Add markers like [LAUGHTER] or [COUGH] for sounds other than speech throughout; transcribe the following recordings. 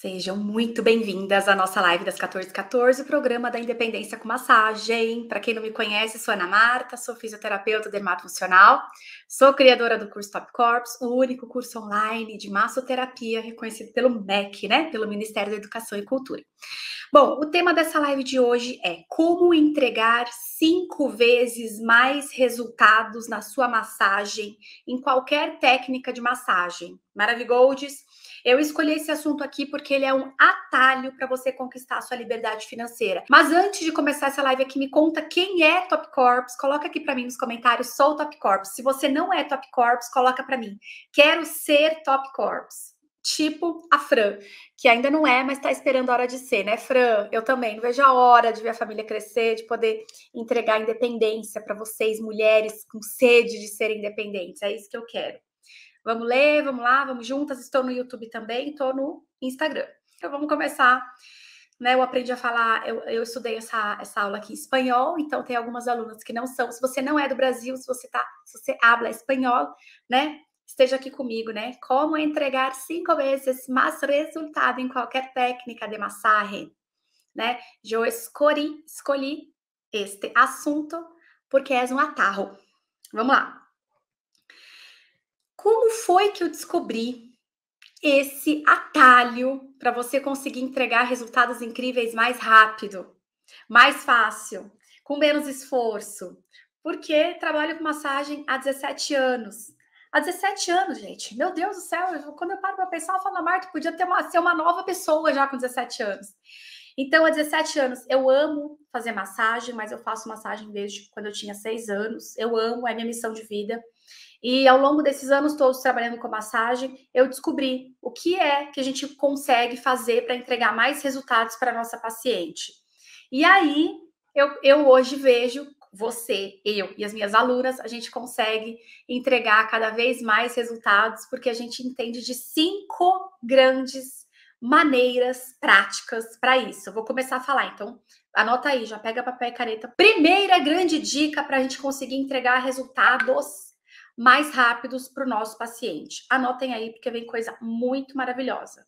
Sejam muito bem-vindas à nossa live das 14h14, o programa da Independência com Massagem. Para quem não me conhece, sou Ana Marta, sou fisioterapeuta dermatofuncional, sou criadora do curso Top Corps, o único curso online de massoterapia reconhecido pelo MEC, né? Pelo Ministério da Educação e Cultura. Bom, o tema dessa live de hoje é como entregar cinco vezes mais resultados na sua massagem, em qualquer técnica de massagem. Maravigoldes eu escolhi esse assunto aqui porque ele é um atalho para você conquistar a sua liberdade financeira. Mas antes de começar essa live aqui, me conta quem é Top Corps. Coloca aqui para mim nos comentários, sou Top Corps. Se você não é Top Corps, coloca para mim. Quero ser Top Corps tipo a Fran, que ainda não é, mas está esperando a hora de ser, né, Fran? Eu também não vejo a hora de ver a família crescer, de poder entregar independência para vocês, mulheres com sede de serem independentes. É isso que eu quero. Vamos ler, vamos lá, vamos juntas. Estou no YouTube também, estou no Instagram. Então vamos começar. Né, eu aprendi a falar, eu, eu estudei essa, essa aula aqui em espanhol, então tem algumas alunas que não são. Se você não é do Brasil, se você tá, se você habla espanhol, né? Esteja aqui comigo, né? Como entregar cinco vezes mais resultado em qualquer técnica de massagem, né? Eu escolhi, escolhi este assunto porque é um atarro. Vamos lá. Como foi que eu descobri esse atalho para você conseguir entregar resultados incríveis mais rápido, mais fácil, com menos esforço? Porque trabalho com massagem há 17 anos. Há 17 anos, gente. Meu Deus do céu, eu, quando eu paro para pensar, eu falo, ah, Marta, podia ter uma, ser uma nova pessoa já com 17 anos. Então, há 17 anos, eu amo fazer massagem, mas eu faço massagem desde quando eu tinha 6 anos. Eu amo, é minha missão de vida. E ao longo desses anos todos trabalhando com massagem, eu descobri o que é que a gente consegue fazer para entregar mais resultados para nossa paciente. E aí eu, eu hoje vejo você, eu e as minhas alunas, a gente consegue entregar cada vez mais resultados porque a gente entende de cinco grandes maneiras práticas para isso. Eu vou começar a falar, então anota aí, já pega papel e caneta. Primeira grande dica para a gente conseguir entregar resultados mais rápidos para o nosso paciente. Anotem aí, porque vem coisa muito maravilhosa.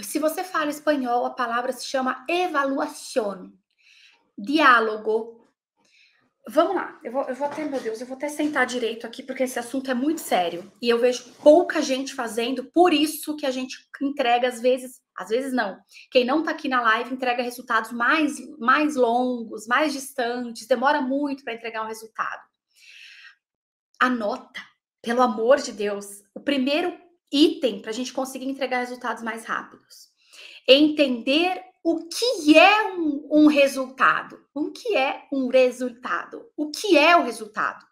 Se você fala espanhol, a palavra se chama evaluação, diálogo. Vamos lá, eu vou, eu vou até, meu Deus, eu vou até sentar direito aqui, porque esse assunto é muito sério. E eu vejo pouca gente fazendo, por isso que a gente entrega, às vezes, às vezes não. Quem não tá aqui na live entrega resultados mais, mais longos, mais distantes, demora muito para entregar um resultado anota, pelo amor de Deus, o primeiro item para a gente conseguir entregar resultados mais rápidos. Entender o que é um, um, resultado. O que é um resultado? O que é o resultado?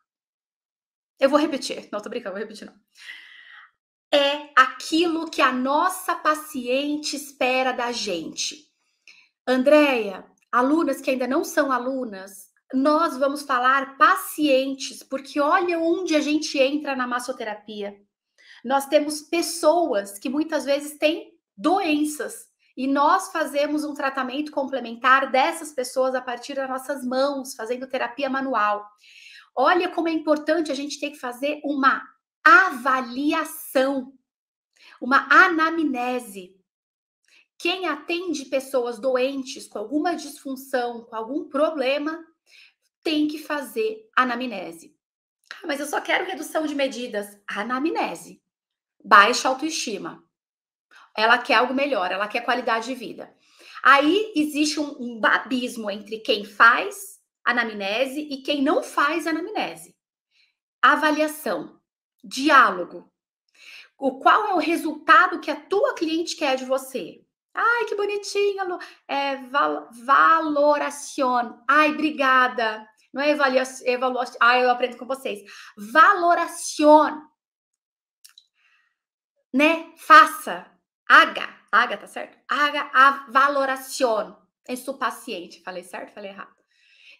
Eu vou repetir. Não, tô brincando, vou repetir não. É aquilo que a nossa paciente espera da gente. Andréia, alunas que ainda não são alunas, nós vamos falar pacientes, porque olha onde a gente entra na massoterapia. Nós temos pessoas que muitas vezes têm doenças e nós fazemos um tratamento complementar dessas pessoas a partir das nossas mãos, fazendo terapia manual. Olha como é importante a gente ter que fazer uma avaliação, uma anamnese. Quem atende pessoas doentes com alguma disfunção, com algum problema, tem que fazer anamnese. Ah, mas eu só quero redução de medidas. Anamnese. Baixa autoestima. Ela quer algo melhor, ela quer qualidade de vida. Aí existe um, um abismo entre quem faz anamnese e quem não faz anamnese. Avaliação, diálogo. O qual é o resultado que a tua cliente quer de você? Ai, que bonitinho. É, val, valoracion. Ai, obrigada. Não é avaliação, é Ah, eu aprendo com vocês. Valoração. Né? Faça. Haga. Haga, tá certo? Haga a valoracione. em sou paciente. Falei certo? Falei errado.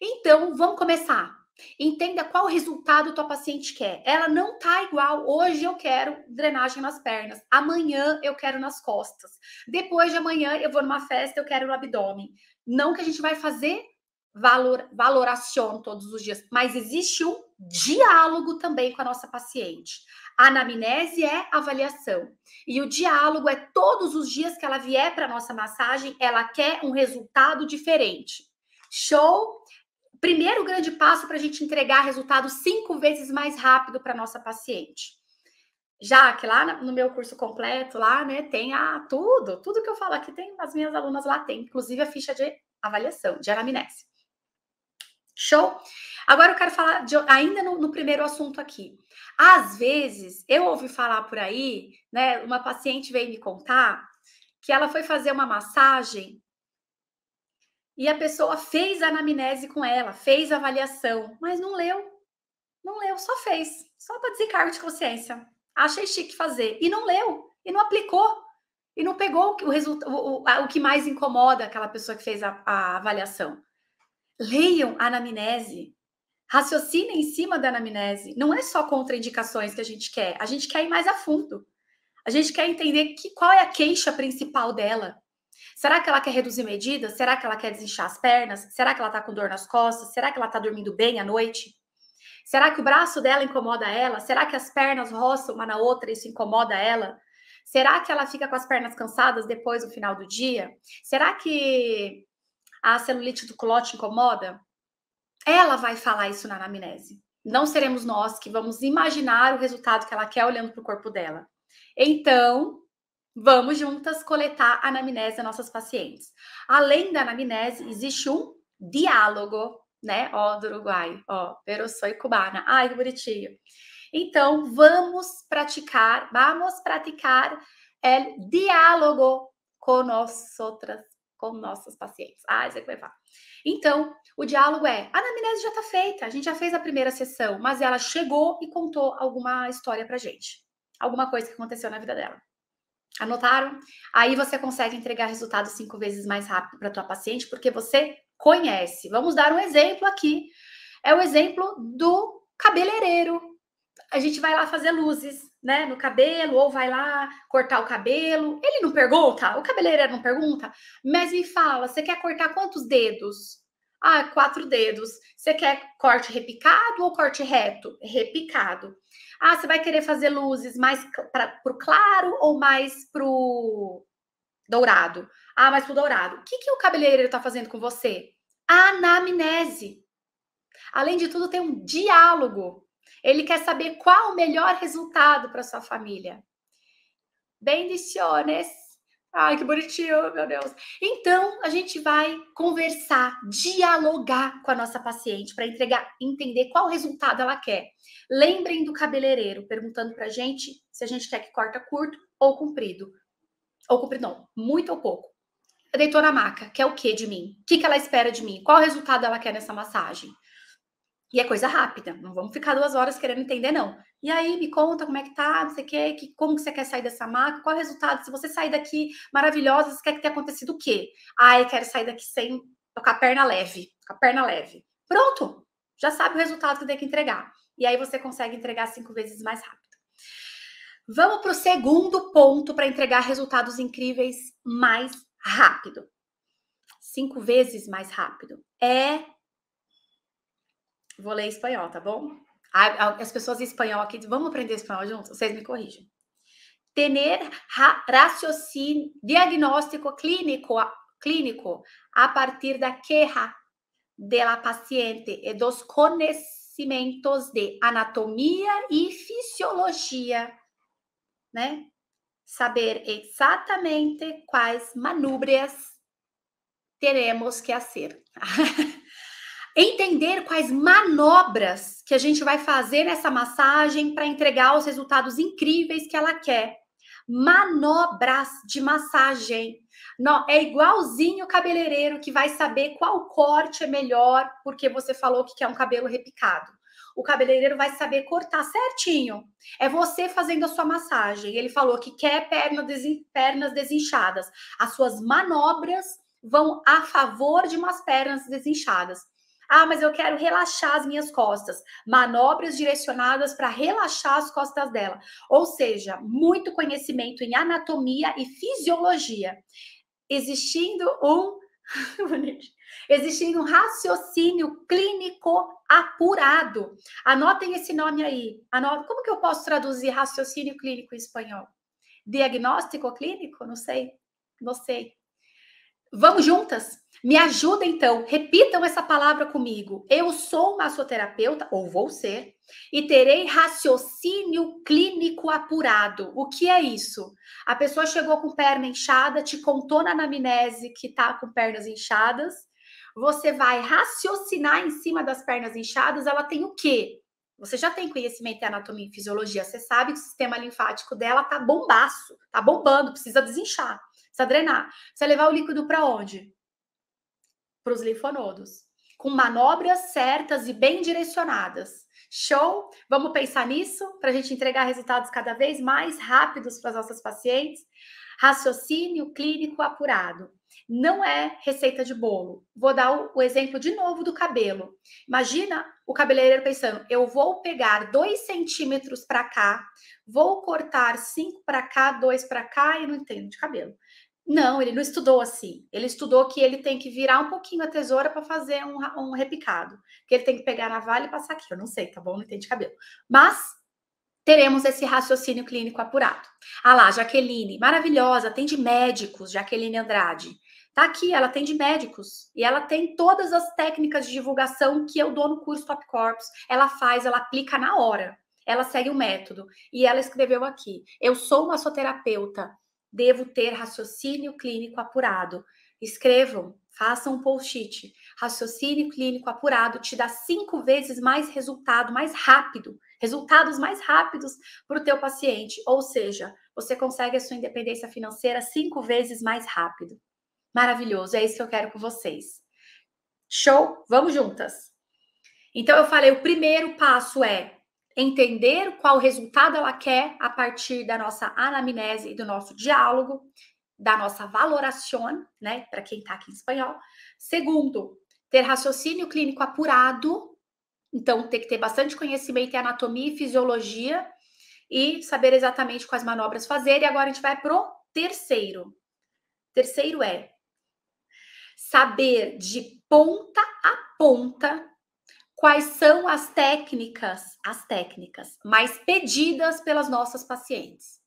Então, vamos começar. Entenda qual resultado tua paciente quer. Ela não tá igual. Hoje eu quero drenagem nas pernas, amanhã eu quero nas costas, depois de amanhã eu vou numa festa, eu quero no abdômen. Não que a gente vai fazer valor, valoraciono todos os dias, mas existe um diálogo também com a nossa paciente. A anamnese é avaliação. E o diálogo é todos os dias que ela vier para a nossa massagem, ela quer um resultado diferente. Show? Primeiro grande passo para a gente entregar resultado cinco vezes mais rápido para nossa paciente. Já que lá no meu curso completo, lá, né, tem a, tudo, tudo que eu falo aqui tem, as minhas alunas lá tem, inclusive a ficha de avaliação, de anamnese. Show? Agora eu quero falar de, ainda no, no, primeiro assunto aqui. Às vezes eu ouvi falar por aí, né? Uma paciente veio me contar que ela foi fazer uma massagem e a pessoa fez a anamnese com ela, fez a avaliação, mas não leu. Não leu, só fez, só para desencargo de consciência. Achei chique fazer. E não leu, e não aplicou, e não pegou o, o, o, o que mais incomoda aquela pessoa que fez a, a avaliação. Leiam a anamnese. Raciocinem em cima da anamnese. Não é só contraindicações que a gente quer, a gente quer ir mais a fundo. A gente quer entender que, qual é a queixa principal dela. Será que ela quer reduzir medidas? Será que ela quer desinchar as pernas? Será que ela está com dor nas costas? Será que ela está dormindo bem à noite? Será que o braço dela incomoda ela? Será que as pernas roçam uma na outra e isso incomoda ela? Será que ela fica com as pernas cansadas depois do final do dia? Será que a celulite do culote incomoda? Ela vai falar isso na anamnese. Não seremos nós que vamos imaginar o resultado que ela quer olhando para o corpo dela. Então, vamos juntas coletar a anamnese das nossas pacientes. Além da anamnese, existe um diálogo, né? Ó, do Uruguai, ó, pero soy cubana. Ai, que bonitinho. Então, vamos praticar, vamos praticar o diálogo com nossas outras com nossos pacientes. Ah, isso é que vai falar. Então, o diálogo é: a anamnese já está feita, a gente já fez a primeira sessão, mas ela chegou e contou alguma história para gente, alguma coisa que aconteceu na vida dela. Anotaram? Aí você consegue entregar resultados cinco vezes mais rápido para tua paciente, porque você conhece. Vamos dar um exemplo aqui. É o exemplo do cabeleireiro. A gente vai lá fazer luzes né, no cabelo, ou vai lá cortar o cabelo. Ele não pergunta, o cabeleireiro não pergunta, mas me fala, você quer cortar quantos dedos? Ah, quatro dedos. Você quer corte repicado ou corte reto? Repicado. Ah, você vai querer fazer luzes mais para o claro ou mais para o dourado? Ah, mais para o dourado. O que, que o cabeleireiro está fazendo com você? Anamnese. Além de tudo, tem um diálogo ele quer saber qual o melhor resultado para sua família. Bendiciones. Ai, que bonitinho, meu Deus. Então, a gente vai conversar, dialogar com a nossa paciente para entregar, entender qual resultado ela quer. Lembrem do cabeleireiro perguntando para a gente se a gente quer que corta curto ou comprido. Ou comprido, não, muito ou pouco. Deitou na maca, quer o que de mim? O que, que ela espera de mim? Qual resultado ela quer nessa massagem? E é coisa rápida, não vamos ficar duas horas querendo entender, não. E aí, me conta como é que tá, não sei o quê, que, como que você quer sair dessa maca, qual é o resultado? Se você sair daqui maravilhosa, você quer que tenha acontecido o quê? Ah, eu quero sair daqui sem tocar a perna leve, com a perna leve. Pronto, já sabe o resultado que tem que entregar. E aí você consegue entregar cinco vezes mais rápido. Vamos para o segundo ponto para entregar resultados incríveis mais rápido. Cinco vezes mais rápido. É Vou ler espanhol, tá bom? As pessoas em espanhol aqui, vamos aprender espanhol juntos? Vocês me corrijam. Tener raciocínio, diagnóstico clínico, clínico a partir da queja da paciente e dos conhecimentos de anatomia e fisiologia, né? Saber exatamente quais manúbrias teremos que fazer. [LAUGHS] Entender quais manobras que a gente vai fazer nessa massagem para entregar os resultados incríveis que ela quer. Manobras de massagem. Não, é igualzinho o cabeleireiro que vai saber qual corte é melhor porque você falou que quer um cabelo repicado. O cabeleireiro vai saber cortar certinho. É você fazendo a sua massagem. Ele falou que quer perna desin... pernas desinchadas. As suas manobras vão a favor de umas pernas desinchadas. Ah, mas eu quero relaxar as minhas costas. Manobras direcionadas para relaxar as costas dela. Ou seja, muito conhecimento em anatomia e fisiologia. Existindo um [LAUGHS] Existindo um raciocínio clínico apurado. Anotem esse nome aí. Anotem. Como que eu posso traduzir raciocínio clínico em espanhol? Diagnóstico clínico? Não sei. Não sei. Vamos juntas? Me ajuda então, repitam essa palavra comigo. Eu sou massoterapeuta, ou vou ser, e terei raciocínio clínico apurado. O que é isso? A pessoa chegou com perna inchada, te contou na anamnese que tá com pernas inchadas. Você vai raciocinar em cima das pernas inchadas, ela tem o quê? Você já tem conhecimento em anatomia e fisiologia, você sabe que o sistema linfático dela tá bombaço, tá bombando, precisa desinchar. Precisa drenar. vai levar o líquido para onde? Para os linfonodos. Com manobras certas e bem direcionadas. Show? Vamos pensar nisso para a gente entregar resultados cada vez mais rápidos para as nossas pacientes. Raciocínio clínico apurado. Não é receita de bolo. Vou dar o exemplo de novo do cabelo. Imagina o cabeleireiro pensando: eu vou pegar dois centímetros para cá, vou cortar cinco para cá, dois para cá e não entendo de cabelo. Não, ele não estudou assim. Ele estudou que ele tem que virar um pouquinho a tesoura para fazer um, um, repicado. Que ele tem que pegar a navalha e passar aqui. Eu não sei, tá bom? Não entendi cabelo. Mas teremos esse raciocínio clínico apurado. Ah lá, Jaqueline, maravilhosa, atende médicos, Jaqueline Andrade. Tá aqui, ela atende médicos e ela tem todas as técnicas de divulgação que eu dou no curso Top Corps. Ela faz, ela aplica na hora. Ela segue o método. E ela escreveu aqui: Eu sou massoterapeuta devo ter raciocínio clínico apurado. Escrevam, façam um post-it. Raciocínio clínico apurado te dá cinco vezes mais resultado, mais rápido, resultados mais rápidos para o teu paciente. Ou seja, você consegue a sua independência financeira cinco vezes mais rápido. Maravilhoso, é isso que eu quero com vocês. Show? Vamos juntas! Então, eu falei: o primeiro passo é entender qual resultado ela quer a partir da nossa anamnese e do nosso diálogo, da nossa valoração, né, para quem está aqui em espanhol. Segundo, ter raciocínio clínico apurado, então tem que ter bastante conhecimento em anatomia e fisiologia e saber exatamente quais manobras fazer. E agora a gente vai pro terceiro. Terceiro é saber de ponta a ponta quais são as técnicas, as técnicas mais pedidas pelas nossas pacientes,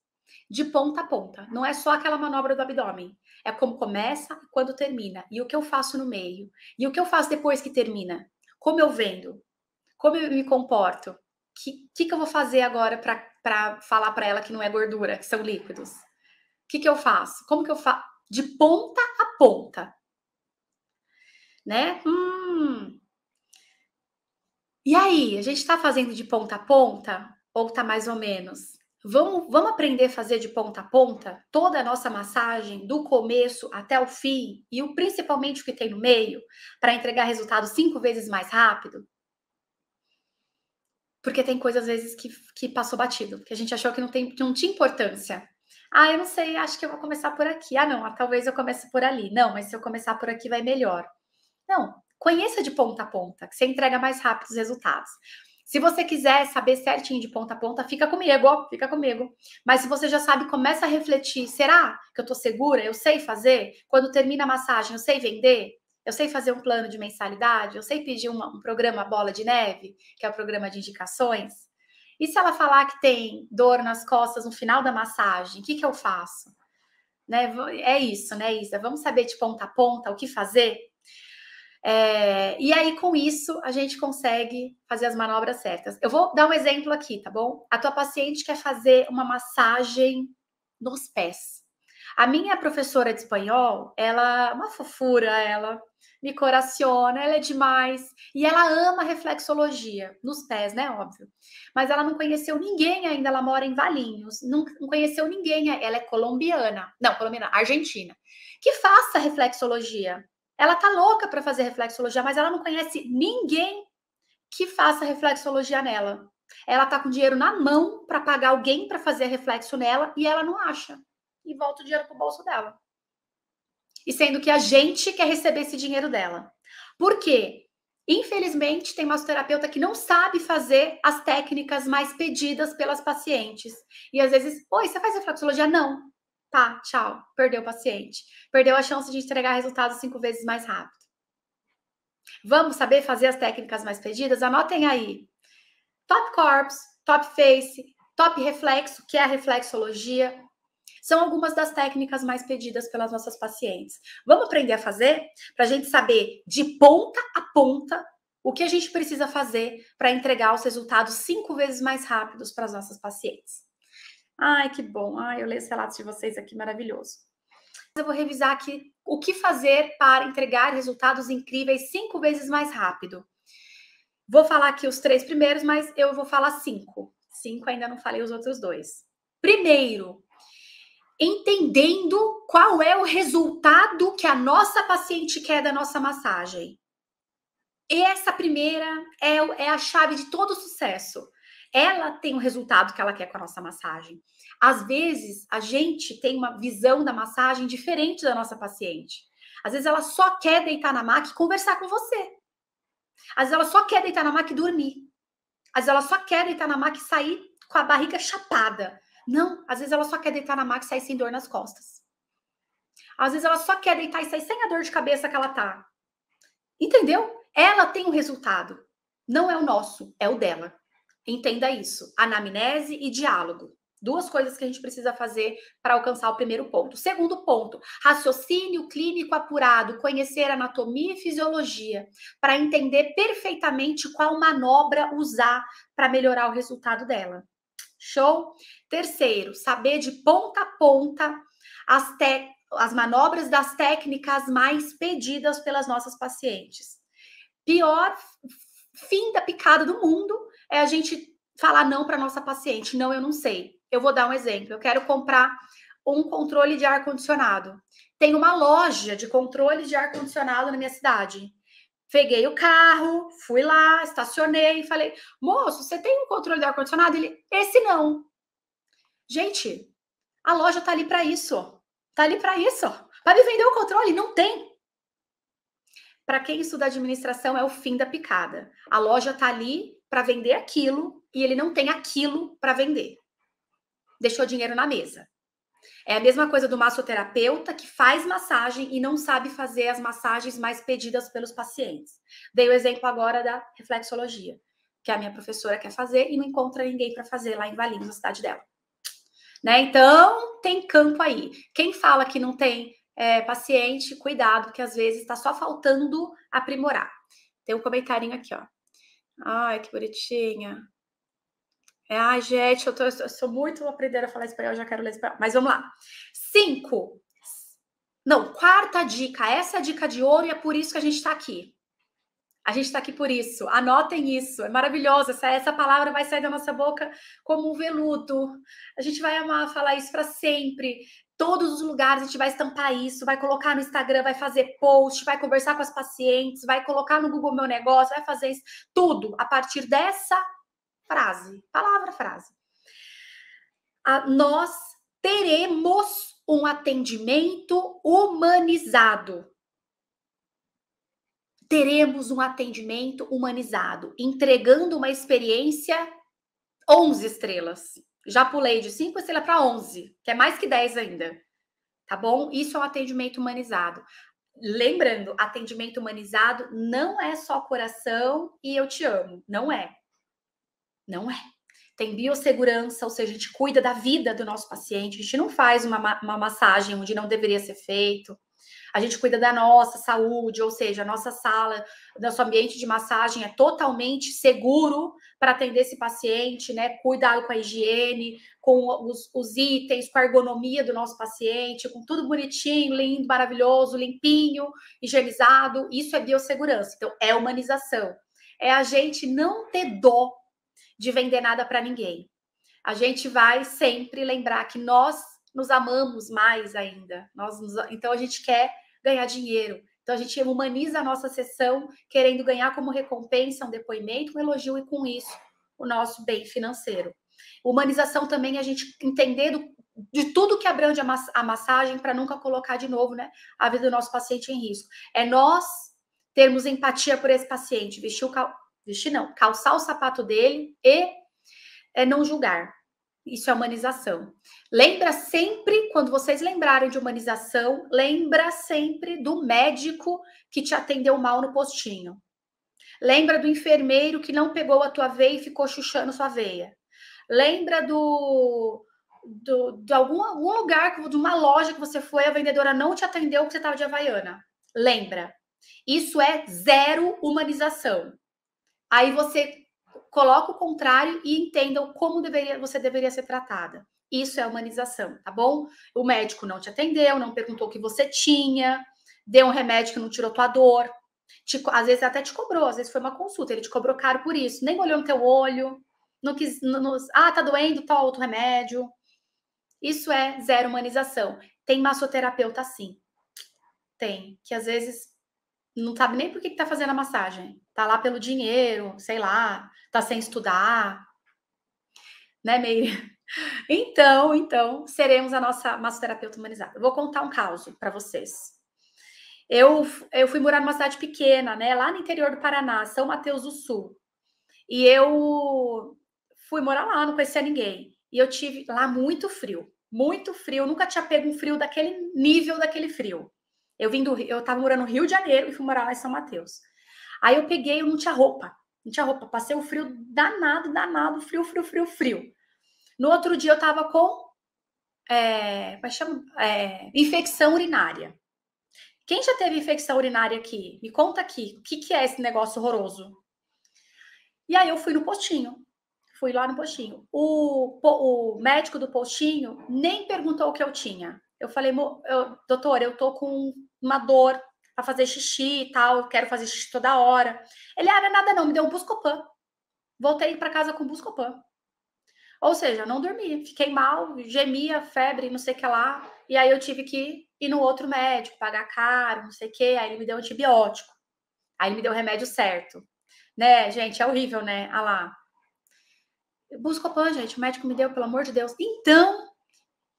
de ponta a ponta. Não é só aquela manobra do abdômen, é como começa e quando termina, e o que eu faço no meio, e o que eu faço depois que termina, como eu vendo, como eu me comporto, o que, que, que, eu vou fazer agora para falar para ela que não é gordura, que são líquidos? O que, que eu faço? Como que eu faço? De ponta a ponta. Né? Hum, e aí, a gente está fazendo de ponta a ponta? Ou tá mais ou menos? Vamos, vamos aprender a fazer de ponta a ponta toda a nossa massagem, do começo até o fim, e o, principalmente o que tem no meio, para entregar resultado cinco vezes mais rápido? Porque tem coisas, às vezes, que, que passou batido, que a gente achou que não, tem, que não tinha importância. Ah, eu não sei, acho que eu vou começar por aqui. Ah, não, talvez eu comece por ali. Não, mas se eu começar por aqui vai melhor. Não, Conheça de ponta a ponta, que você entrega mais rápido os resultados. Se você quiser saber certinho de ponta a ponta, fica comigo, fica comigo. Mas se você já sabe, começa a refletir: será que eu estou segura? Eu sei fazer? Quando termina a massagem, eu sei vender? Eu sei fazer um plano de mensalidade? Eu sei pedir uma, um programa Bola de Neve, que é o programa de indicações? E se ela falar que tem dor nas costas no final da massagem, o que, que eu faço? Né? É isso, né, Isa? Vamos saber de ponta a ponta o que fazer é, e aí, com isso, a gente consegue fazer as manobras certas. Eu vou dar um exemplo aqui, tá bom? A tua paciente quer fazer uma massagem nos pés. A minha professora de espanhol, ela é uma fofura, ela me coraciona, ela é demais. E ela ama reflexologia, nos pés, né? Óbvio. Mas ela não conheceu ninguém ainda, ela mora em Valinhos, não, não conheceu ninguém, ela é colombiana, não, colombiana, argentina, que faça reflexologia. Ela tá louca para fazer reflexologia, mas ela não conhece ninguém que faça reflexologia nela. Ela tá com dinheiro na mão para pagar alguém para fazer reflexo nela e ela não acha. E volta o dinheiro pro bolso dela. E sendo que a gente quer receber esse dinheiro dela. Por quê? Infelizmente, tem massoterapeuta que não sabe fazer as técnicas mais pedidas pelas pacientes. E às vezes, oi, você faz reflexologia? Não pá, tá, tchau, perdeu o paciente. Perdeu a chance de entregar resultados cinco vezes mais rápido. Vamos saber fazer as técnicas mais pedidas? Anotem aí. Top Corpse, Top Face, Top Reflexo, que é a reflexologia, são algumas das técnicas mais pedidas pelas nossas pacientes. Vamos aprender a fazer para a gente saber de ponta a ponta o que a gente precisa fazer para entregar os resultados cinco vezes mais rápidos para as nossas pacientes. Ai, que bom. Ai, eu leio os relatos de vocês aqui, maravilhoso. Eu vou revisar aqui o que fazer para entregar resultados incríveis cinco vezes mais rápido. Vou falar aqui os três primeiros, mas eu vou falar cinco. Cinco ainda não falei os outros dois. Primeiro, entendendo qual é o resultado que a nossa paciente quer da nossa massagem. Essa primeira é, é a chave de todo sucesso ela tem o resultado que ela quer com a nossa massagem. Às vezes, a gente tem uma visão da massagem diferente da nossa paciente. Às vezes, ela só quer deitar na maca e conversar com você. Às vezes, ela só quer deitar na maca e dormir. Às vezes, ela só quer deitar na maca e sair com a barriga chapada. Não, às vezes, ela só quer deitar na maca e sair sem dor nas costas. Às vezes, ela só quer deitar e sair sem a dor de cabeça que ela tá. Entendeu? Ela tem um resultado. Não é o nosso, é o dela. Entenda isso: anamnese e diálogo. Duas coisas que a gente precisa fazer para alcançar o primeiro ponto. Segundo ponto, raciocínio clínico apurado, conhecer anatomia e fisiologia, para entender perfeitamente qual manobra usar para melhorar o resultado dela. Show? Terceiro, saber de ponta a ponta as, as manobras das técnicas mais pedidas pelas nossas pacientes. Pior fim da picada do mundo é a gente falar não para nossa paciente. Não, eu não sei. Eu vou dar um exemplo. Eu quero comprar um controle de ar condicionado. Tem uma loja de controle de ar condicionado na minha cidade. Peguei o carro, fui lá, estacionei e falei: "Moço, você tem um controle de ar condicionado?" Ele: "Esse não". Gente, a loja tá ali para isso. Tá ali para isso. Para me vender o controle não tem. Para quem estuda administração é o fim da picada. A loja tá ali para vender aquilo e ele não tem aquilo para vender. Deixou dinheiro na mesa. É a mesma coisa do massoterapeuta que faz massagem e não sabe fazer as massagens mais pedidas pelos pacientes. Dei o exemplo agora da reflexologia, que a minha professora quer fazer e não encontra ninguém para fazer lá em Valinhos, na cidade dela. Né? Então, tem campo aí. Quem fala que não tem é, paciente, cuidado, que às vezes está só faltando aprimorar. Tem um comentarinho aqui, ó. Ai, que bonitinha. É, ai, gente, eu, tô, eu sou muito aprendendo a falar espanhol, já quero ler espanhol. Mas vamos lá. Cinco. Não, quarta dica. Essa é a dica de ouro e é por isso que a gente está aqui. A gente está aqui por isso. Anotem isso. É maravilhoso. Essa, essa palavra vai sair da nossa boca como um veludo. A gente vai amar falar isso para sempre todos os lugares, a gente vai estampar isso, vai colocar no Instagram, vai fazer post, vai conversar com as pacientes, vai colocar no Google Meu Negócio, vai fazer isso, tudo a partir dessa frase, palavra, frase. A, nós teremos um atendimento humanizado. Teremos um atendimento humanizado, entregando uma experiência 11 estrelas. Já pulei de 5 estrelas para 11, que é mais que 10 ainda. Tá bom? Isso é um atendimento humanizado. Lembrando, atendimento humanizado não é só coração e eu te amo. Não é. Não é. Tem biossegurança, ou seja, a gente cuida da vida do nosso paciente, a gente não faz uma, uma massagem onde não deveria ser feito, a gente cuida da nossa saúde, ou seja, a nossa sala, nosso ambiente de massagem é totalmente seguro para atender esse paciente, né? Cuidado com a higiene, com os, os itens, com a ergonomia do nosso paciente, com tudo bonitinho, lindo, maravilhoso, limpinho, higienizado. Isso é biossegurança. Então, é humanização. É a gente não ter dó de vender nada para ninguém. A gente vai sempre lembrar que nós nos amamos mais ainda. Nós nos... então a gente quer ganhar dinheiro. Então a gente humaniza a nossa sessão, querendo ganhar como recompensa um depoimento, um elogio e com isso o nosso bem financeiro. Humanização também é a gente entender do, de tudo que abrange a, a massagem para nunca colocar de novo né, a vida do nosso paciente em risco. É nós termos empatia por esse paciente, vestir o cal, vestir não, calçar o sapato dele e é, não julgar. Isso é humanização. Lembra sempre, quando vocês lembrarem de humanização, lembra sempre do médico que te atendeu mal no postinho. Lembra do enfermeiro que não pegou a tua veia e ficou chuchando sua veia. Lembra do, do de algum, algum lugar, de uma loja que você foi, a vendedora não te atendeu porque você estava de Havaiana. Lembra. Isso é zero humanização. Aí você coloca o contrário e entendam como deveria, você deveria ser tratada. Isso é humanização, tá bom? O médico não te atendeu, não perguntou o que você tinha, deu um remédio que não tirou tua dor. Te, às vezes até te cobrou, às vezes foi uma consulta, ele te cobrou caro por isso, nem olhou no teu olho, não quis. Não, não, ah, tá doendo, tá outro remédio. Isso é zero humanização. Tem massoterapeuta sim. Tem, que às vezes não sabe nem por que está fazendo a massagem. Está lá pelo dinheiro, sei lá, está sem estudar. Né, Meire? [LAUGHS] Então, então, seremos a nossa massoterapeuta humanizada. Eu vou contar um caso para vocês. Eu, eu fui morar numa cidade pequena, né? Lá no interior do Paraná, São Mateus do Sul. E eu fui morar lá, não conhecia ninguém. E eu tive lá muito frio, muito frio. Eu nunca tinha pego um frio daquele nível daquele frio. Eu vim do eu tava morando no Rio de Janeiro e fui morar lá em São Mateus. Aí eu peguei, eu não tinha roupa. Não tinha roupa, passei um frio danado, danado, frio, frio, frio, frio. No outro dia eu tava com é, é chamar, é, infecção urinária. Quem já teve infecção urinária aqui? Me conta aqui, o que, que é esse negócio horroroso? E aí eu fui no postinho, fui lá no postinho. O, o médico do postinho nem perguntou o que eu tinha. Eu falei, eu, doutor, eu tô com uma dor a fazer xixi e tal, quero fazer xixi toda hora. Ele, ah, não é nada não, me deu um Buscopan. Voltei para casa com Buscopan. Ou seja, eu não dormi, fiquei mal, gemia, febre, não sei o que lá. E aí eu tive que ir no outro médico, pagar caro, não sei o que. Aí ele me deu antibiótico. Aí ele me deu o remédio certo. Né, gente, é horrível, né? Ah lá. Buscopan, gente, o médico me deu, pelo amor de Deus. Então,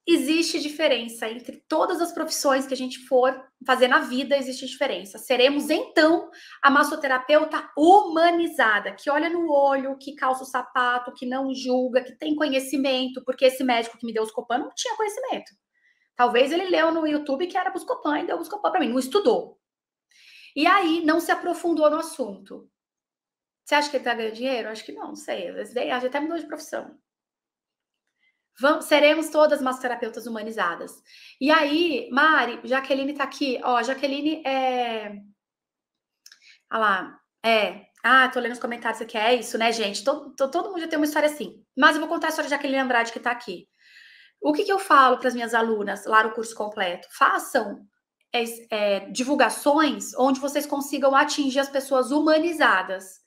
existe diferença entre todas as profissões que a gente for fazer na vida, existe diferença. Seremos então a massoterapeuta humanizada, que olha no olho, que calça o sapato, que não julga, que tem conhecimento, porque esse médico que me deu os copan não tinha conhecimento. Talvez ele leu no YouTube que era Buscopan e deu Buscopan para mim, não estudou. E aí não se aprofundou no assunto. Você acha que ele tá ganhando dinheiro? Acho que não, não sei. Às vezes até mudou de profissão. Vamos, seremos todas massoterapeutas humanizadas. E aí, Mari, Jaqueline tá aqui. Ó, Jaqueline é. Olha ah lá. É. Ah, tô lendo os comentários aqui. É isso, né, gente? Todo, todo mundo já tem uma história assim. Mas eu vou contar a história de Jaqueline Andrade que tá aqui. O que, que eu falo para as minhas alunas lá no curso completo? Façam é, é, divulgações onde vocês consigam atingir as pessoas humanizadas.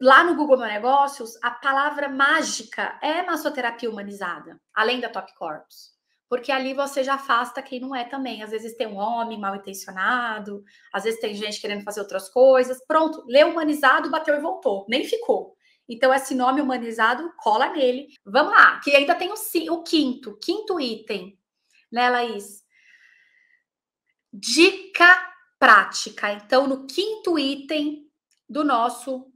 Lá no Google Meu Negócios, a palavra mágica é massoterapia humanizada, além da Top Corps. Porque ali você já afasta quem não é também. Às vezes tem um homem mal intencionado, às vezes tem gente querendo fazer outras coisas. Pronto, leu humanizado, bateu e voltou. Nem ficou. Então, esse nome humanizado cola nele. Vamos lá, que ainda tem o, o quinto, quinto item, né, Laís? Dica prática. Então, no quinto item do nosso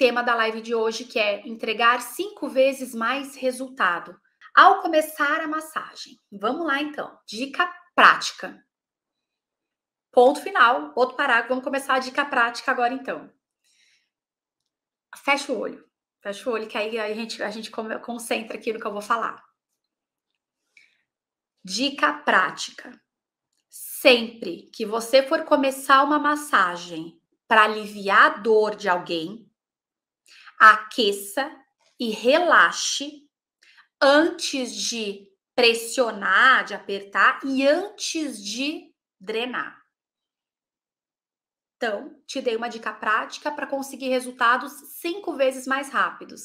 tema da live de hoje, que é entregar cinco vezes mais resultado ao começar a massagem. Vamos lá então, dica prática. Ponto final, outro parágrafo. Vamos começar a dica prática agora então. Fecha o olho, fecha o olho, que aí a gente, a gente concentra aqui no que eu vou falar. Dica prática. Sempre que você for começar uma massagem para aliviar a dor de alguém, aqueça e relaxe antes de pressionar, de apertar e antes de drenar. Então, te dei uma dica prática para conseguir resultados cinco vezes mais rápidos.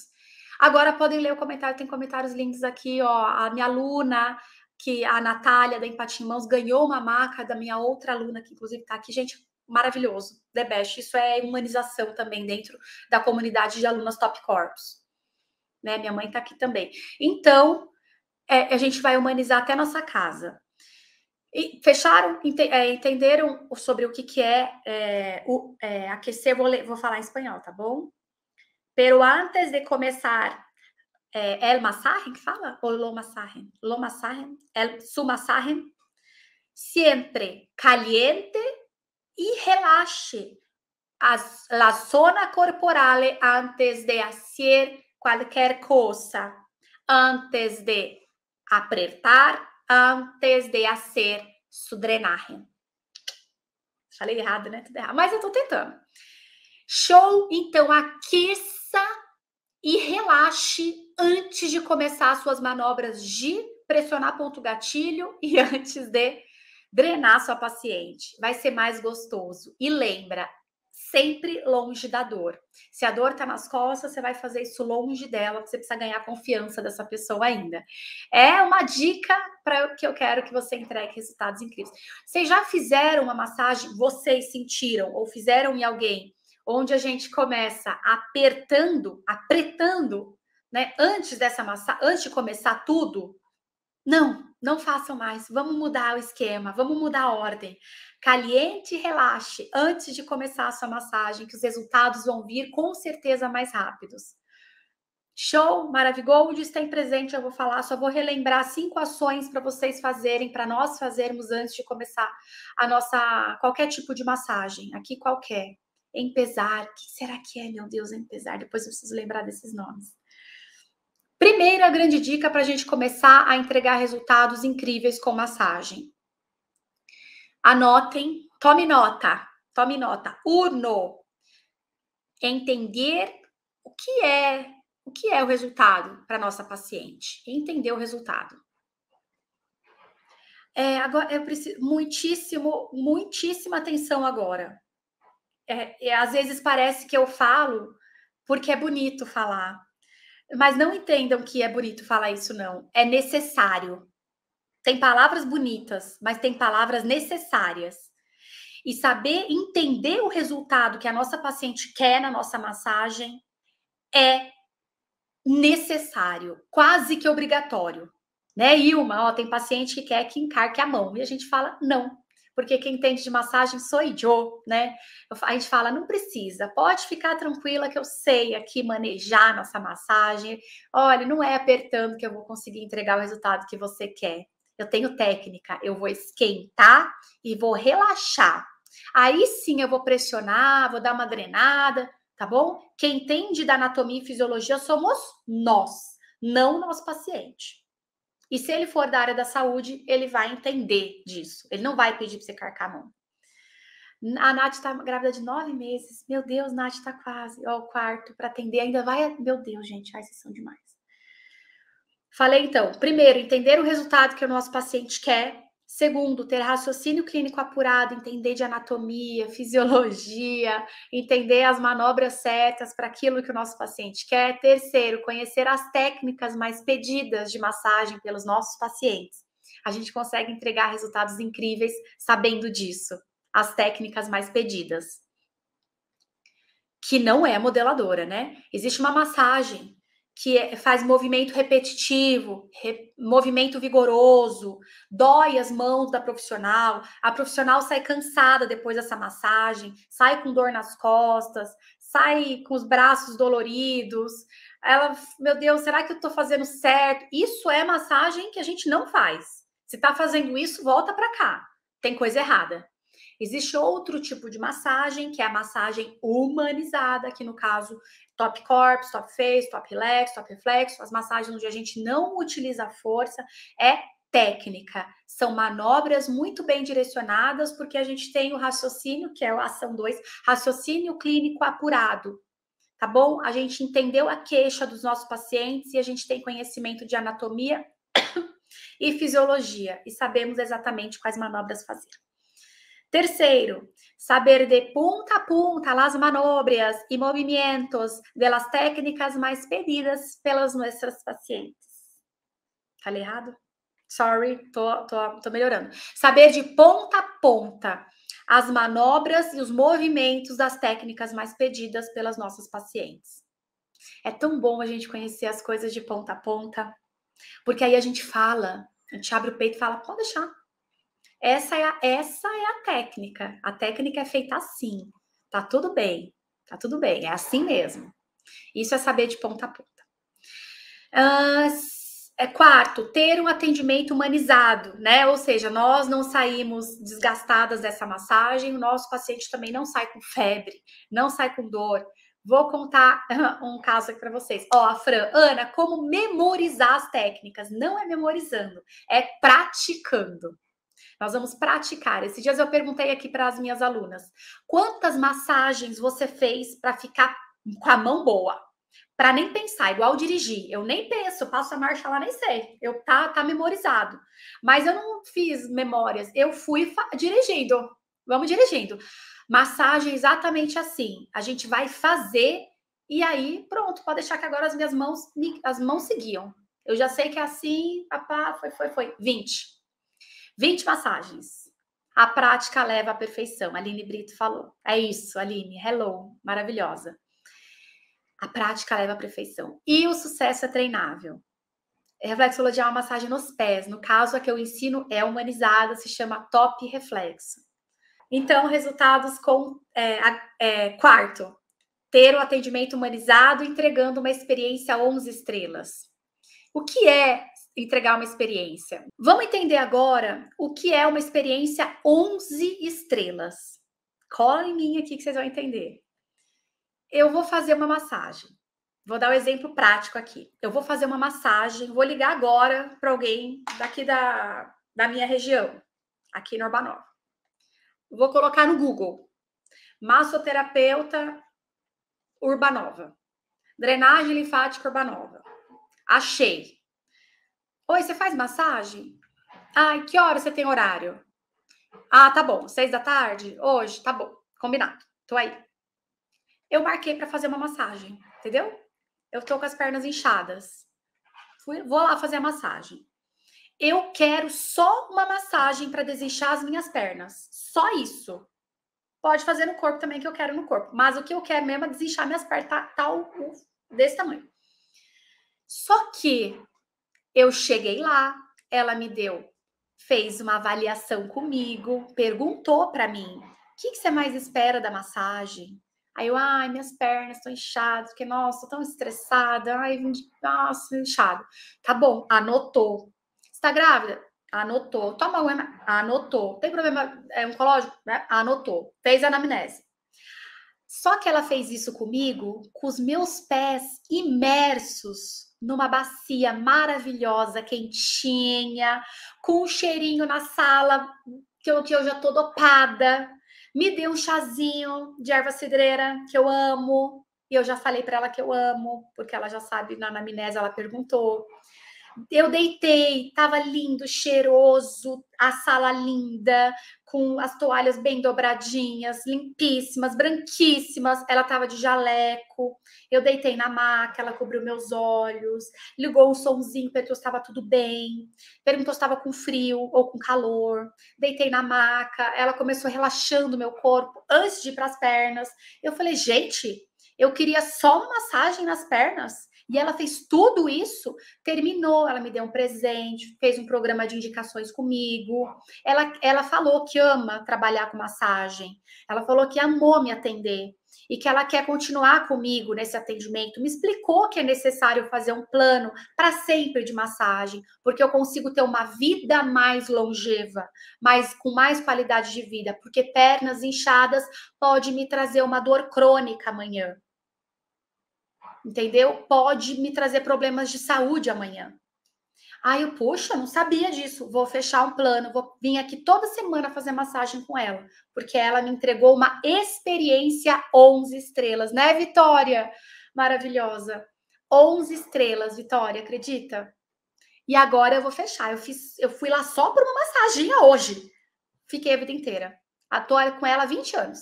Agora podem ler o comentário, tem comentários lindos aqui, ó. A minha aluna, que a Natália da Empate em Mãos ganhou uma maca da minha outra aluna, que inclusive está aqui. Gente, maravilhoso, the best. Isso é humanização também dentro da comunidade de alunas Top Corps. Né? Minha mãe está aqui também. Então, é, a gente vai humanizar até nossa casa. E fecharam? é, entenderam sobre o que, que é, é o, é, aquecer? Vou, vou falar em espanhol, tá bom? Pero antes de começar é, el masaje, que fala? Ou lo masaje? Lo masaje? El, su masaje? Siempre caliente e relaxe a zona corporal antes de hacer qualquer coisa, antes de apertar, antes de fazer su drenagem. Falei errado, né? Tudo errado. Mas eu tô tentando. Show! Então, aqueça e relaxe antes de começar as suas manobras de pressionar ponto gatilho e [LAUGHS] antes de drenar sua paciente, vai ser mais gostoso. E lembra, sempre longe da dor. Se a dor está nas costas, você vai fazer isso longe dela, você precisa ganhar confiança dessa pessoa ainda. É uma dica para o que eu quero que você entregue resultados incríveis. Vocês já fizeram uma massagem, vocês sentiram ou fizeram em alguém, onde a gente começa apertando, apertando, né, antes dessa massa, antes de começar tudo, não, não façam mais. Vamos mudar o esquema, vamos mudar a ordem. Caliente e relaxe antes de começar a sua massagem, que os resultados vão vir com certeza mais rápidos. Show, Maravigold está em presente, eu vou falar, só vou relembrar cinco ações para vocês fazerem, para nós fazermos antes de começar a nossa qualquer tipo de massagem, aqui qualquer. Empezar, o que será que é, meu Deus, empezar? Depois eu preciso lembrar desses nomes. Primeira grande dica para a gente começar a entregar resultados incríveis com massagem. Anotem, tome nota, tome nota. Uno, entender o que é o que é o resultado para nossa paciente. Entender o resultado. É, agora eu preciso muitíssimo, muitíssima atenção agora. É, é, às vezes parece que eu falo porque é bonito falar, mas não entendam que é bonito falar isso, não. É necessário. Tem palavras bonitas, mas tem palavras necessárias. E saber entender o resultado que a nossa paciente quer na nossa massagem é necessário, quase que obrigatório. Né, Ilma? Ó, tem paciente que quer que encarque a mão. E a gente fala, não, porque quem entende de massagem sou eu, né? A gente fala, não precisa, pode ficar tranquila que eu sei aqui manejar nossa massagem. Olha, não é apertando que eu vou conseguir entregar o resultado que você quer. Eu tenho técnica, eu vou esquentar e vou relaxar. Aí sim eu vou pressionar, vou dar uma drenada, tá bom? Quem entende da anatomia e fisiologia somos nós, não o nosso paciente. E se ele for da área da saúde, ele vai entender disso. Ele não vai pedir para você carcar a mão. A Nath está grávida de nove meses. Meu Deus, Nath está quase. Ó, o quarto para atender. Ainda vai. Meu Deus, gente, ai, vocês são demais. Falei então, primeiro, entender o resultado que o nosso paciente quer. Segundo, ter raciocínio clínico apurado, entender de anatomia, [LAUGHS] fisiologia, entender as manobras certas para aquilo que o nosso paciente quer. Terceiro, conhecer as técnicas mais pedidas de massagem pelos nossos pacientes. A gente consegue entregar resultados incríveis sabendo disso, as técnicas mais pedidas. Que não é modeladora, né? Existe uma massagem que é, faz movimento repetitivo, re, movimento vigoroso, dói as mãos da profissional, a profissional sai cansada depois dessa massagem, sai com dor nas costas, sai com os braços doloridos. Ela, meu Deus, será que eu estou fazendo certo? Isso é massagem que a gente não faz. Se está fazendo isso, volta para cá. Tem coisa errada. Existe outro tipo de massagem, que é a massagem humanizada, que no caso Top Corps, Top Face, Top Relax, Top Reflexo, as massagens onde a gente não utiliza a força, é técnica. São manobras muito bem direcionadas, porque a gente tem o raciocínio, que é a ação 2, raciocínio clínico apurado. Tá bom? A gente entendeu a queixa dos nossos pacientes e a gente tem conhecimento de anatomia [COUGHS] e fisiologia e sabemos exatamente quais manobras fazer. Terceiro, saber de punta a punta as manobras e movimentos das técnicas mais pedidas pelas nossas pacientes. Falei errado? Sorry, tô, tô, tô melhorando. Saber de ponta a ponta as manobras e os movimentos das técnicas mais pedidas pelas nossas pacientes. É tão bom a gente conhecer as coisas de ponta a ponta, porque aí a gente fala, a gente abre o peito e fala: pode deixar, essa é a, essa é a técnica. A técnica é feita assim. Tá tudo bem. Tá tudo bem. É assim mesmo. Isso é saber de ponta a ponta. Uh, é, quarto, ter um atendimento humanizado, né? Ou seja, nós não saímos desgastadas dessa massagem, o nosso paciente também não sai com febre, não sai com dor. Vou contar [LAUGHS] um caso aqui para vocês. Ó, a Fran, Ana, como memorizar as técnicas? Não é memorizando, é praticando. Nós vamos praticar. Esses dias eu perguntei aqui para as minhas alunas: quantas massagens você fez para ficar com a mão boa? Para nem pensar, igual dirigir. Eu nem penso, passo a marcha lá, nem sei. Eu tá, tá memorizado. Mas eu não fiz memórias, eu fui dirigindo. Vamos dirigindo. Massagem é exatamente assim. A gente vai fazer e aí, pronto, pode deixar que agora as minhas mãos, as mãos seguiam. Eu já sei que é assim, papá, foi, foi, foi. 20. 20 massagens. A prática leva à perfeição. Aline Brito falou. É isso, Aline. Hello, maravilhosa. A prática leva à perfeição. E o sucesso é treinável. Reflexologia é uma massagem nos pés. No caso, a que eu ensino é humanizada, se chama Top Reflexo. Então, resultados com é, é, quarto, ter o atendimento humanizado, entregando uma experiência 11 estrelas. O que é entregar uma experiência. Vamos entender agora o que é uma experiência 11 estrelas. Cola em mim aqui que vocês vão entender. Eu vou fazer uma massagem. Vou dar um exemplo prático aqui. Eu vou fazer uma massagem, vou ligar agora para alguém daqui da, da minha região, aqui no Urbanova. Vou colocar no Google, massoterapeuta Urbanova, drenagem linfática Urbanova. Achei. Oi, você faz massagem? Ai, que hora você tem horário? Ah, tá bom. Seis da tarde? Hoje? Tá bom. Combinado. Tô aí. Eu marquei para fazer uma massagem, entendeu? Eu tô com as pernas inchadas. Fui, vou lá fazer a massagem. Eu quero só uma massagem para desinchar as minhas pernas. Só isso. Pode fazer no corpo também, que eu quero no corpo. Mas o que eu quero mesmo é desinchar minhas pernas, tá, tá desse tamanho. Só que eu cheguei lá, ela me deu, fez uma avaliação comigo, perguntou para mim: o que, que, você mais espera da massagem? Aí eu, ai, minhas pernas estão inchadas, porque, nossa, tô tão estressada, ai, nossa, inchado. Tá bom, anotou. Você tá grávida? Anotou. Toma o anotou. Tem problema é, oncológico? Né? Anotou. Fez a anamnese. Só que ela fez isso comigo, com os meus pés imersos numa bacia maravilhosa, quentinha, com um cheirinho na sala que eu, que eu já tô dopada. Me deu um chazinho de erva cidreira que eu amo. E eu já falei para ela que eu amo, porque ela já sabe, na anamnese ela perguntou. Eu deitei, tava lindo, cheiroso, a sala linda, com as toalhas bem dobradinhas, limpíssimas, branquíssimas. Ela estava de jaleco. Eu deitei na maca, ela cobriu meus olhos, ligou um somzinho, perguntou se estava tudo bem, perguntou se estava com frio ou com calor. Deitei na maca, ela começou relaxando meu corpo antes de ir para as pernas. Eu falei, gente, eu queria só uma massagem nas pernas. E ela fez tudo isso, terminou, ela me deu um presente, fez um programa de indicações comigo. Ela, ela falou que ama trabalhar com massagem. Ela falou que amou me atender e que ela quer continuar comigo nesse atendimento. Me explicou que é necessário fazer um plano para sempre de massagem, porque eu consigo ter uma vida mais longeva, mas com mais qualidade de vida, porque pernas inchadas pode me trazer uma dor crônica amanhã entendeu? Pode me trazer problemas de saúde amanhã. Aí eu, poxa, não sabia disso. Vou fechar um plano, vou vir aqui toda semana fazer massagem com ela, porque ela me entregou uma experiência 11 estrelas, né, Vitória? Maravilhosa. 11 estrelas, Vitória, acredita? E agora eu vou fechar. Eu fiz, eu fui lá só para uma massagem hoje. Fiquei a vida inteira. Atuo com ela há 20 anos.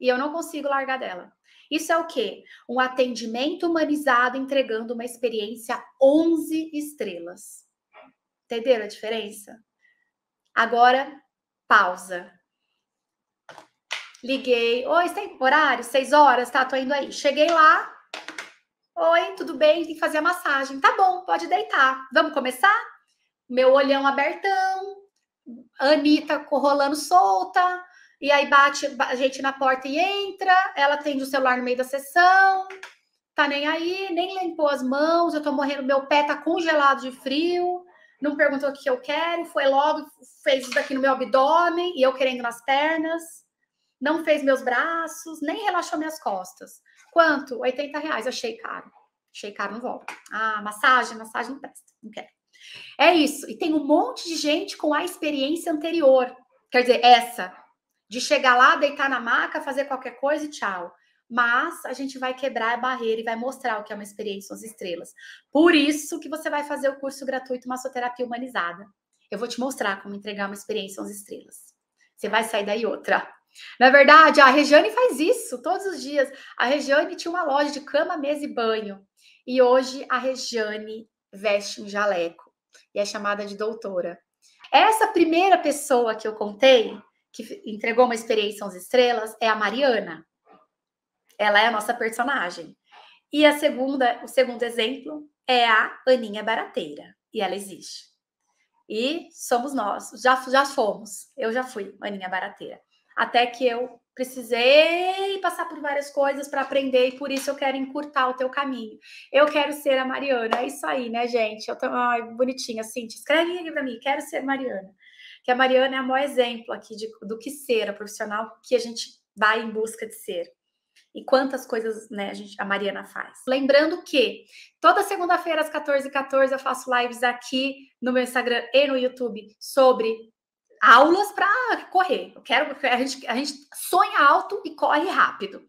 E eu não consigo largar dela. Isso é o quê? Um atendimento humanizado entregando uma experiência 11 estrelas. Entenderam a diferença? Agora, pausa. Liguei. Oi, está tem horário? Seis horas? Tá, tô indo aí. Cheguei lá. Oi, tudo bem? Tem que fazer a massagem. Tá bom, pode deitar. Vamos começar? Meu olhão abertão. Anitta rolando solta e aí bate a gente na porta e entra, ela atende o celular no meio da sessão, tá nem aí, nem limpou as mãos, eu tô morrendo, meu pé tá congelado de frio, não perguntou o que eu quero, foi logo, fez isso daqui no meu abdômen e eu querendo nas pernas, não fez meus braços, nem relaxou minhas costas. Quanto? 80 reais, achei caro. Achei caro, não volto. Ah, massagem, massagem não presta, não quero. É isso, e tem um monte de gente com a experiência anterior, quer dizer, essa, de chegar lá, deitar na maca, fazer qualquer coisa e tchau. Mas a gente vai quebrar a barreira e vai mostrar o que é uma experiência às estrelas. Por isso que você vai fazer o curso gratuito Massoterapia Humanizada. Eu vou te mostrar como entregar uma experiência às estrelas. Você vai sair daí outra. Na verdade, a Regiane faz isso todos os dias. A Regiane tinha uma loja de cama, mesa e banho. E hoje a Regiane veste um jaleco e é chamada de doutora. Essa primeira pessoa que eu contei que entregou uma experiência às estrelas, é a Mariana. Ela é a nossa personagem. E a segunda, o segundo exemplo é a Aninha Barateira. E ela existe. E somos nós, já, já fomos. Eu já fui Aninha Barateira. Até que eu precisei passar por várias coisas para aprender e por isso eu quero encurtar o teu caminho. Eu quero ser a Mariana. É isso aí, né, gente? Eu tô ai, bonitinha, assim, escreve aqui para mim, quero ser Mariana que a Mariana é o maior exemplo aqui de, do que ser, a profissional que a gente vai em busca de ser. E quantas coisas né, a, gente, a Mariana faz. Lembrando que toda segunda-feira, às 14h14, eu faço lives aqui no meu Instagram e no YouTube sobre aulas para correr. Eu quero, a gente, a gente sonha alto e corre rápido.